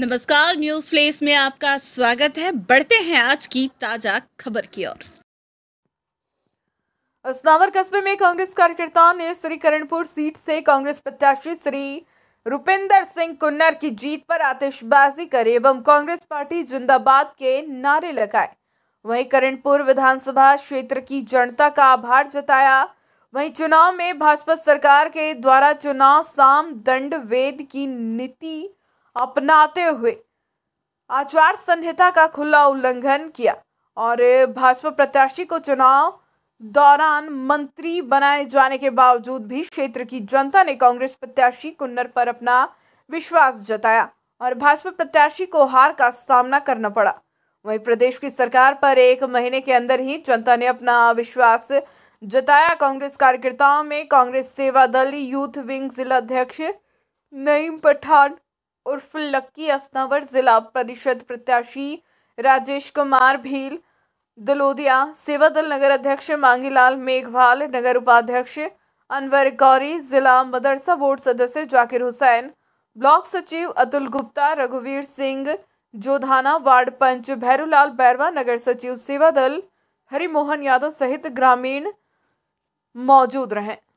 नमस्कार news place में आपका स्वागत है बढ़ते हैं आज की ताजा खबर की ओर असनावर कस्बे में कांग्रेस कार्यकर्ताओं ने श्री करणपुर सीट से कांग्रेस प्रत्याशी श्री रुपेंद्र सिंह कुन्नर की जीत पर आतिशबाजी कर एवं कांग्रेस पार्टी जिंदाबाद के नारे लगाए वहीं करणपुर विधानसभा क्षेत्र की जनता का आभार जताया वहीं चुनाव में भाजपा सरकार के द्वारा चुनाव साम दंड वेद की नीति अपनाते हुए आचार संहिता का खुला उल्लंघन किया और भाजपा प्रत्याशी को चुनाव दौरान मंत्री बनाए जाने के बावजूद भी क्षेत्र की जनता ने कांग्रेस प्रत्याशी कुन्नर पर अपना विश्वास जताया और भाजपा प्रत्याशी को हार का सामना करना पड़ा वहीं प्रदेश की सरकार पर एक महीने के अंदर ही जनता ने अपना विश्वास जताया कांग्रेस कार्यकर्ताओं में कांग्रेस सेवा दल यूथ विंग जिला अध्यक्ष नईम पठान उर्फ लक्की असनावर जिला परिषद प्रत्याशी राजेश कुमार भील दलोदिया सेवा दल नगर अध्यक्ष मांगीलाल मेघवाल नगर उपाध्यक्ष अनवर गौरी जिला मदरसा बोर्ड सदस्य जाकिर हुसैन ब्लॉक सचिव अतुल गुप्ता रघुवीर सिंह जोधाना वार्ड पंच भैरूलाल बैरवा नगर सचिव सेवा दल हरिमोहन यादव सहित ग्रामीण मौजूद रहें